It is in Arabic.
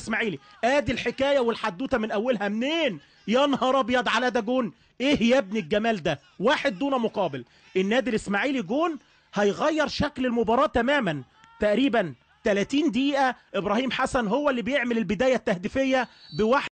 الاسماعيلي ادي الحكايه والحدوته من اولها منين يا نهار ابيض على ده جون ايه يا ابن الجمال ده واحد دون مقابل النادي الاسماعيلي جون هيغير شكل المباراه تماما تقريبا 30 دقيقة إبراهيم حسن هو اللي بيعمل البداية التهديفية بواحد